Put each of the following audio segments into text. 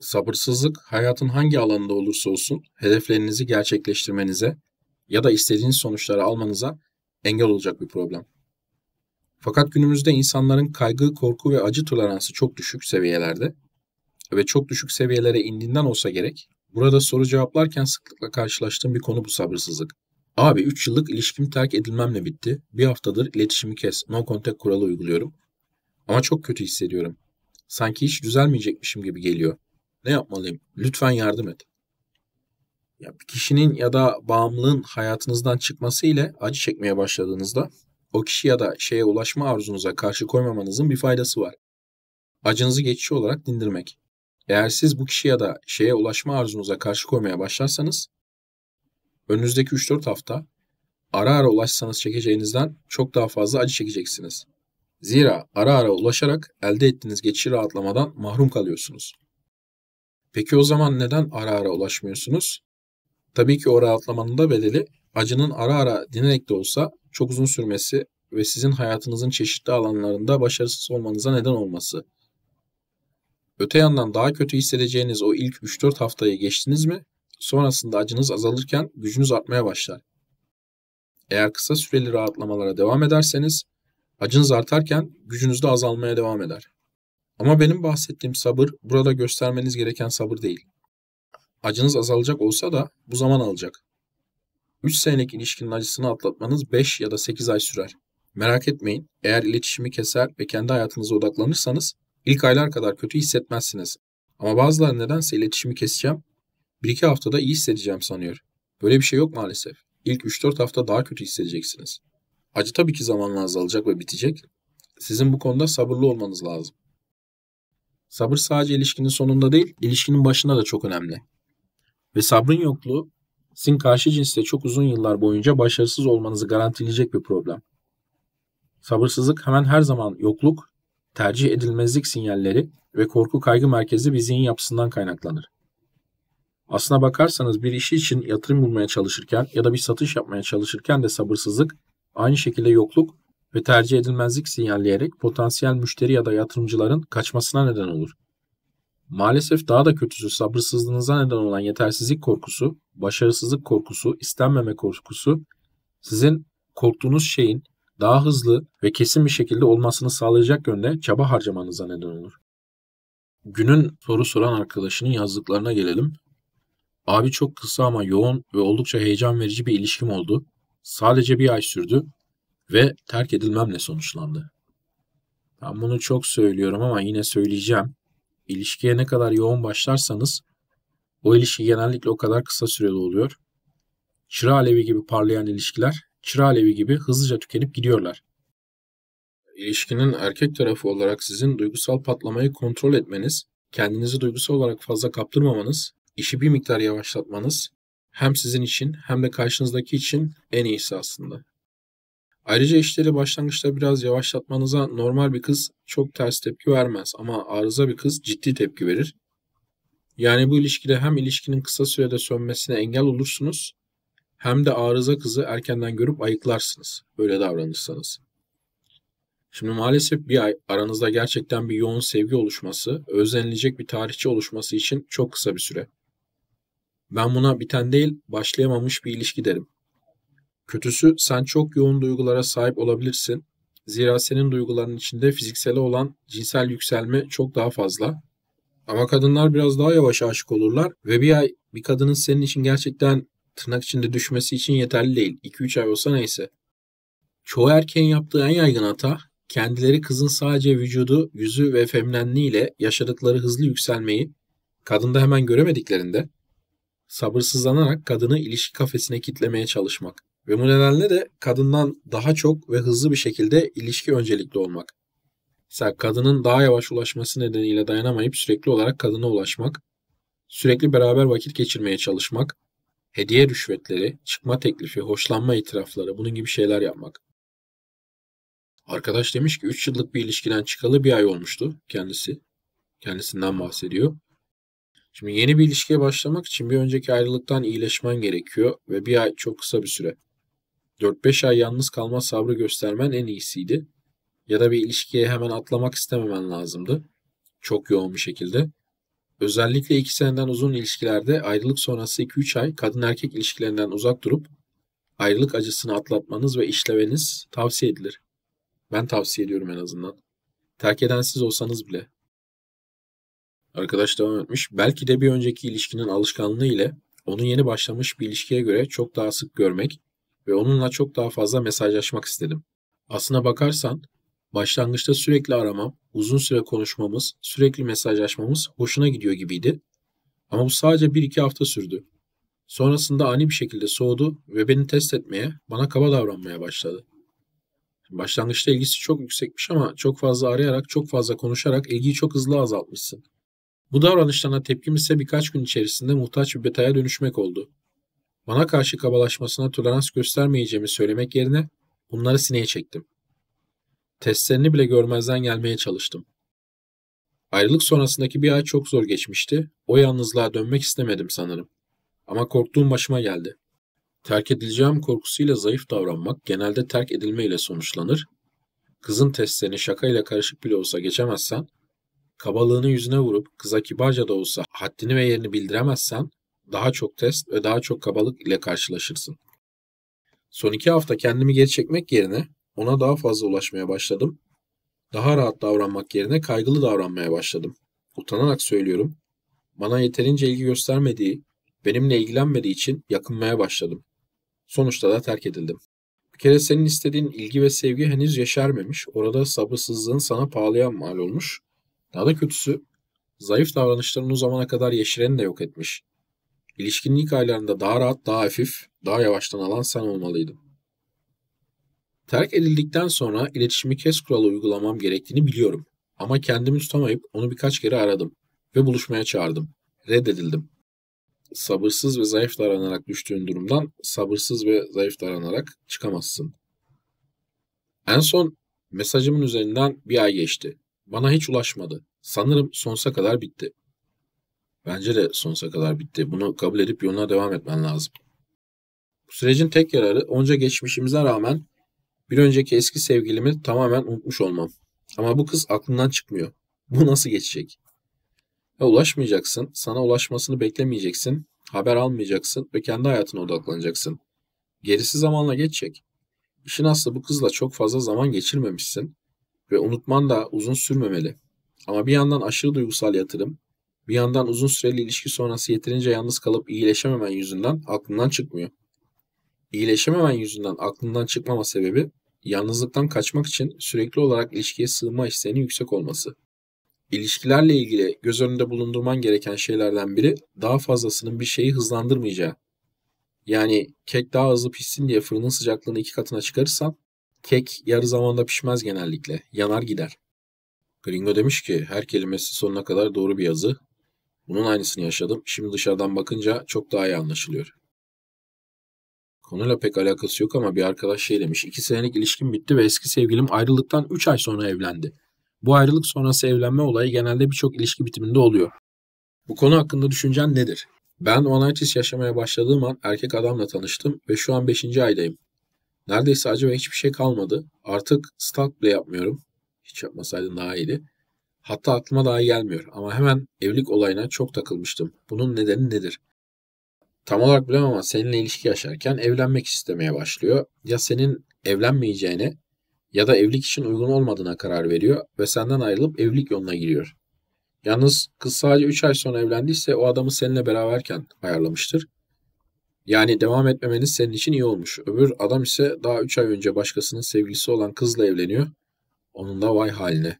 Sabırsızlık hayatın hangi alanında olursa olsun hedeflerinizi gerçekleştirmenize ya da istediğiniz sonuçları almanıza engel olacak bir problem. Fakat günümüzde insanların kaygı, korku ve acı toleransı çok düşük seviyelerde ve çok düşük seviyelere indiğinden olsa gerek. Burada soru cevaplarken sıklıkla karşılaştığım bir konu bu sabırsızlık. Abi 3 yıllık ilişkim terk edilmemle bitti. Bir haftadır iletişimi kes, no contact kuralı uyguluyorum. Ama çok kötü hissediyorum. Sanki hiç düzelmeyecekmişim gibi geliyor. Ne yapmalıyım? Lütfen yardım et. Ya bir kişinin ya da bağımlılığın hayatınızdan çıkması ile acı çekmeye başladığınızda o kişi ya da şeye ulaşma arzunuza karşı koymamanızın bir faydası var. Acınızı geçici olarak dindirmek. Eğer siz bu kişi ya da şeye ulaşma arzunuza karşı koymaya başlarsanız önünüzdeki 3-4 hafta ara ara ulaşsanız çekeceğinizden çok daha fazla acı çekeceksiniz. Zira ara ara ulaşarak elde ettiğiniz geçici rahatlamadan mahrum kalıyorsunuz. Peki o zaman neden ara ara ulaşmıyorsunuz? Tabii ki o rahatlamanın da bedeli acının ara ara dinerek de olsa çok uzun sürmesi ve sizin hayatınızın çeşitli alanlarında başarısız olmanıza neden olması. Öte yandan daha kötü hissedeceğiniz o ilk 3-4 haftayı geçtiniz mi? Sonrasında acınız azalırken gücünüz artmaya başlar. Eğer kısa süreli rahatlamalara devam ederseniz acınız artarken gücünüz de azalmaya devam eder. Ama benim bahsettiğim sabır burada göstermeniz gereken sabır değil. Acınız azalacak olsa da bu zaman alacak. 3 senelik ilişkinin acısını atlatmanız 5 ya da 8 ay sürer. Merak etmeyin, eğer iletişimi keser ve kendi hayatınıza odaklanırsanız ilk aylar kadar kötü hissetmezsiniz. Ama bazıları nedense iletişimi keseceğim, 1-2 haftada iyi hissedeceğim sanıyor. Böyle bir şey yok maalesef. İlk 3-4 hafta daha kötü hissedeceksiniz. Acı tabii ki zamanla azalacak ve bitecek. Sizin bu konuda sabırlı olmanız lazım. Sabır sadece ilişkinin sonunda değil, ilişkinin başında da çok önemli. Ve sabrın yokluğu sizin karşı cinsle çok uzun yıllar boyunca başarısız olmanızı garantileyecek bir problem. Sabırsızlık hemen her zaman yokluk, tercih edilmezlik sinyalleri ve korku kaygı merkezi bir zihin yapısından kaynaklanır. Aslına bakarsanız bir işi için yatırım bulmaya çalışırken ya da bir satış yapmaya çalışırken de sabırsızlık, aynı şekilde yokluk ve tercih edilmezlik sinyalleyerek potansiyel müşteri ya da yatırımcıların kaçmasına neden olur. Maalesef daha da kötüsü sabırsızlığınıza neden olan yetersizlik korkusu, başarısızlık korkusu, istenmeme korkusu sizin korktuğunuz şeyin daha hızlı ve kesin bir şekilde olmasını sağlayacak yönde çaba harcamanıza neden olur. Günün soru soran arkadaşının yazdıklarına gelelim. Abi çok kısa ama yoğun ve oldukça heyecan verici bir ilişkim oldu. Sadece bir ay sürdü ve terk edilmemle sonuçlandı. Ben bunu çok söylüyorum ama yine söyleyeceğim. İlişkiye ne kadar yoğun başlarsanız o ilişki genellikle o kadar kısa süreli oluyor. Çıra alevi gibi parlayan ilişkiler çıra alevi gibi hızlıca tükenip gidiyorlar. İlişkinin erkek tarafı olarak sizin duygusal patlamayı kontrol etmeniz, kendinizi duygusal olarak fazla kaptırmamanız, işi bir miktar yavaşlatmanız hem sizin için hem de karşınızdaki için en iyisi aslında. Ayrıca işleri başlangıçta biraz yavaşlatmanıza normal bir kız çok ters tepki vermez ama arıza bir kız ciddi tepki verir. Yani bu ilişkide hem ilişkinin kısa sürede sönmesine engel olursunuz hem de arıza kızı erkenden görüp ayıklarsınız böyle davranırsanız. Şimdi maalesef bir ay aranızda gerçekten bir yoğun sevgi oluşması, özlenilecek bir tarihçi oluşması için çok kısa bir süre. Ben buna biten değil, başlayamamış bir ilişki derim. Kötüsü sen çok yoğun duygulara sahip olabilirsin. Zira senin duyguların içinde fiziksel olan cinsel yükselme çok daha fazla. Ama kadınlar biraz daha yavaş aşık olurlar ve bir ay bir kadının senin için gerçekten tırnak içinde düşmesi için yeterli değil. 2-3 ay olsa neyse. Çoğu erkeğin yaptığı en yaygın hata kendileri kızın sadece vücudu, yüzü ve feminenliğiyle yaşadıkları hızlı yükselmeyi kadında hemen göremediklerinde sabırsızlanarak kadını ilişki kafesine kitlemeye çalışmak. Ve bu nedenle de kadından daha çok ve hızlı bir şekilde ilişki öncelikli olmak. Mesela kadının daha yavaş ulaşması nedeniyle dayanamayıp sürekli olarak kadına ulaşmak, sürekli beraber vakit geçirmeye çalışmak, hediye rüşvetleri, çıkma teklifi, hoşlanma itirafları bunun gibi şeyler yapmak. Arkadaş demiş ki 3 yıllık bir ilişkiden çıkalı bir ay olmuştu kendisi. Kendisinden bahsediyor. Şimdi yeni bir ilişkiye başlamak için bir önceki ayrılıktan iyileşmen gerekiyor ve bir ay çok kısa bir süre. 4-5 ay yalnız kalma sabrı göstermen en iyisiydi. Ya da bir ilişkiye hemen atlamak istememen lazımdı. Çok yoğun bir şekilde. Özellikle 2 seneden uzun ilişkilerde ayrılık sonrası 2-3 ay kadın erkek ilişkilerinden uzak durup ayrılık acısını atlatmanız ve işlemeniz tavsiye edilir. Ben tavsiye ediyorum en azından. Terk eden siz olsanız bile. Arkadaş devam etmiş. Belki de bir önceki ilişkinin alışkanlığı ile onun yeni başlamış bir ilişkiye göre çok daha sık görmek ve onunla çok daha fazla mesajlaşmak istedim. Aslına bakarsan başlangıçta sürekli aramam, uzun süre konuşmamız, sürekli mesajlaşmamız hoşuna gidiyor gibiydi. Ama bu sadece 1-2 hafta sürdü. Sonrasında ani bir şekilde soğudu ve beni test etmeye, bana kaba davranmaya başladı. Başlangıçta ilgisi çok yüksekmiş ama çok fazla arayarak, çok fazla konuşarak ilgiyi çok hızlı azaltmışsın. Bu davranışlarına tepkim ise birkaç gün içerisinde muhtaç bir betaya dönüşmek oldu. Bana karşı kabalaşmasına tolerans göstermeyeceğimi söylemek yerine bunları sineye çektim. Testlerini bile görmezden gelmeye çalıştım. Ayrılık sonrasındaki bir ay çok zor geçmişti. O yalnızlığa dönmek istemedim sanırım. Ama korktuğum başıma geldi. Terk edileceğim korkusuyla zayıf davranmak genelde terk edilmeyle sonuçlanır. Kızın testlerini şakayla karışık bile olsa geçemezsen, kabalığını yüzüne vurup kıza kibarca da olsa haddini ve yerini bildiremezsen, daha çok test ve daha çok kabalık ile karşılaşırsın. Son iki hafta kendimi geri çekmek yerine ona daha fazla ulaşmaya başladım. Daha rahat davranmak yerine kaygılı davranmaya başladım. Utanarak söylüyorum. Bana yeterince ilgi göstermediği, benimle ilgilenmediği için yakınmaya başladım. Sonuçta da terk edildim. Bir kere senin istediğin ilgi ve sevgi henüz yeşermemiş. Orada sabırsızlığın sana pahalıya mal olmuş. Daha da kötüsü, zayıf davranışlarını o zamana kadar yeşireni de yok etmiş. İlişkinlik aylarında daha rahat, daha hafif, daha yavaştan alan sen olmalıydın. Terk edildikten sonra iletişimi kes kuralı uygulamam gerektiğini biliyorum. Ama kendimi tutamayıp onu birkaç kere aradım ve buluşmaya çağırdım. Reddedildim. Sabırsız ve zayıf davranarak düştüğün durumdan sabırsız ve zayıf davranarak çıkamazsın. En son mesajımın üzerinden bir ay geçti. Bana hiç ulaşmadı. Sanırım sonsa kadar bitti. Bence de sonsuza kadar bitti. Bunu kabul edip yoluna devam etmen lazım. Bu sürecin tek yararı onca geçmişimize rağmen bir önceki eski sevgilimi tamamen unutmuş olmam. Ama bu kız aklından çıkmıyor. Bu nasıl geçecek? Ya ulaşmayacaksın, sana ulaşmasını beklemeyeceksin, haber almayacaksın ve kendi hayatına odaklanacaksın. Gerisi zamanla geçecek. İşin aslı bu kızla çok fazla zaman geçirmemişsin ve unutman da uzun sürmemeli. Ama bir yandan aşırı duygusal yatırım, bir yandan uzun süreli ilişki sonrası yeterince yalnız kalıp iyileşememen yüzünden aklından çıkmıyor. İyileşememen yüzünden aklından çıkmama sebebi yalnızlıktan kaçmak için sürekli olarak ilişkiye sığınma isteğinin yüksek olması. İlişkilerle ilgili göz önünde bulundurman gereken şeylerden biri daha fazlasının bir şeyi hızlandırmayacağı. Yani kek daha hızlı pişsin diye fırının sıcaklığını iki katına çıkarırsan kek yarı zamanda pişmez genellikle, yanar gider. Gringo demiş ki her kelimesi sonuna kadar doğru bir yazı bunun aynısını yaşadım. Şimdi dışarıdan bakınca çok daha iyi anlaşılıyor. Konuyla pek alakası yok ama bir arkadaş şey demiş. İki senelik ilişkim bitti ve eski sevgilim ayrılıktan üç ay sonra evlendi. Bu ayrılık sonrası evlenme olayı genelde birçok ilişki bitiminde oluyor. Bu konu hakkında düşüncen nedir? Ben Onaytis yaşamaya başladığım an erkek adamla tanıştım ve şu an 5. aydayım. Neredeyse acı ve hiçbir şey kalmadı. Artık stalk bile yapmıyorum. Hiç yapmasaydın daha iyiydi. Hatta aklıma daha gelmiyor ama hemen evlilik olayına çok takılmıştım. Bunun nedeni nedir? Tam olarak bilemem ama seninle ilişki yaşarken evlenmek istemeye başlıyor. Ya senin evlenmeyeceğine ya da evlilik için uygun olmadığına karar veriyor ve senden ayrılıp evlilik yoluna giriyor. Yalnız kız sadece 3 ay sonra evlendiyse o adamı seninle beraberken ayarlamıştır. Yani devam etmemeniz senin için iyi olmuş. Öbür adam ise daha 3 ay önce başkasının sevgilisi olan kızla evleniyor. Onun da vay haline.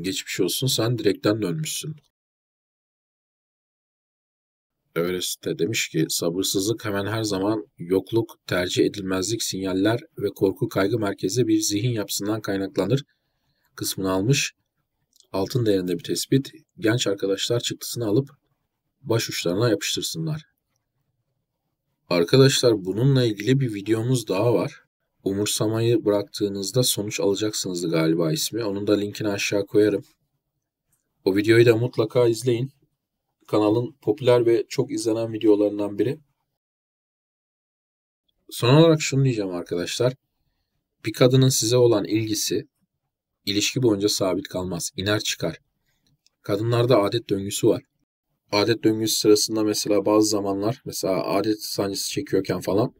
Geçmiş olsun sen direkten dönmüşsün. Everest de demiş ki sabırsızlık hemen her zaman yokluk, tercih edilmezlik sinyaller ve korku kaygı merkezi bir zihin yapısından kaynaklanır kısmını almış. Altın değerinde bir tespit. Genç arkadaşlar çıktısını alıp baş uçlarına yapıştırsınlar. Arkadaşlar bununla ilgili bir videomuz daha var umursamayı bıraktığınızda sonuç alacaksınız galiba ismi. Onun da linkini aşağı koyarım. O videoyu da mutlaka izleyin. Kanalın popüler ve çok izlenen videolarından biri. Son olarak şunu diyeceğim arkadaşlar. Bir kadının size olan ilgisi ilişki boyunca sabit kalmaz. İner çıkar. Kadınlarda adet döngüsü var. Adet döngüsü sırasında mesela bazı zamanlar mesela adet sancısı çekiyorken falan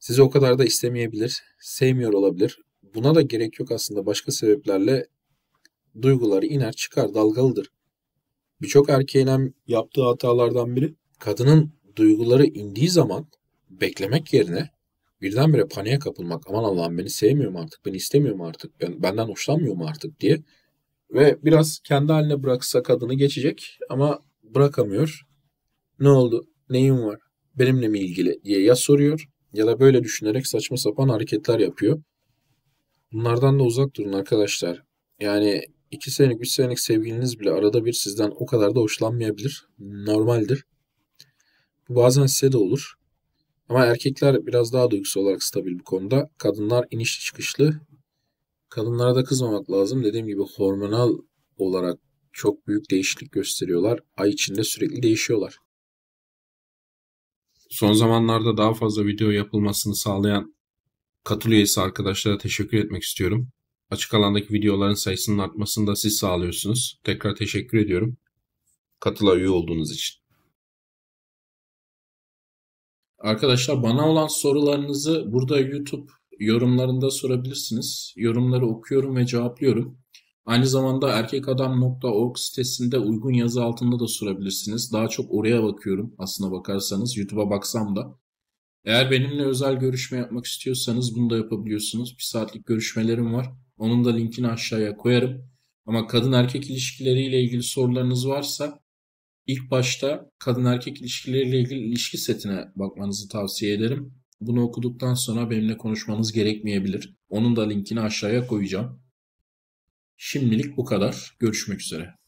sizi o kadar da istemeyebilir, sevmiyor olabilir. Buna da gerek yok aslında başka sebeplerle duyguları iner çıkar dalgalıdır. Birçok erkeğin hem yaptığı hatalardan biri kadının duyguları indiği zaman beklemek yerine birdenbire paniğe kapılmak. Aman Allah'ım beni sevmiyor mu artık, beni istemiyor mu artık, ben, benden hoşlanmıyor mu artık diye. Ve biraz kendi haline bıraksa kadını geçecek ama bırakamıyor. Ne oldu, neyim var, benimle mi ilgili diye ya soruyor ya da böyle düşünerek saçma sapan hareketler yapıyor. Bunlardan da uzak durun arkadaşlar. Yani 2 senelik 3 senelik sevgiliniz bile arada bir sizden o kadar da hoşlanmayabilir. Normaldir. Bu bazen size de olur. Ama erkekler biraz daha duygusal olarak stabil bu konuda. Kadınlar inişli çıkışlı. Kadınlara da kızmamak lazım. Dediğim gibi hormonal olarak çok büyük değişiklik gösteriyorlar. Ay içinde sürekli değişiyorlar son zamanlarda daha fazla video yapılmasını sağlayan katıl üyesi arkadaşlara teşekkür etmek istiyorum. Açık alandaki videoların sayısının artmasını da siz sağlıyorsunuz. Tekrar teşekkür ediyorum. Katıla üye olduğunuz için. Arkadaşlar bana olan sorularınızı burada YouTube yorumlarında sorabilirsiniz. Yorumları okuyorum ve cevaplıyorum. Aynı zamanda erkekadam.org sitesinde uygun yazı altında da sorabilirsiniz. Daha çok oraya bakıyorum aslına bakarsanız. YouTube'a baksam da. Eğer benimle özel görüşme yapmak istiyorsanız bunu da yapabiliyorsunuz. Bir saatlik görüşmelerim var. Onun da linkini aşağıya koyarım. Ama kadın erkek ilişkileriyle ilgili sorularınız varsa ilk başta kadın erkek ilişkileriyle ilgili ilişki setine bakmanızı tavsiye ederim. Bunu okuduktan sonra benimle konuşmanız gerekmeyebilir. Onun da linkini aşağıya koyacağım. Şimdilik bu kadar. Görüşmek üzere.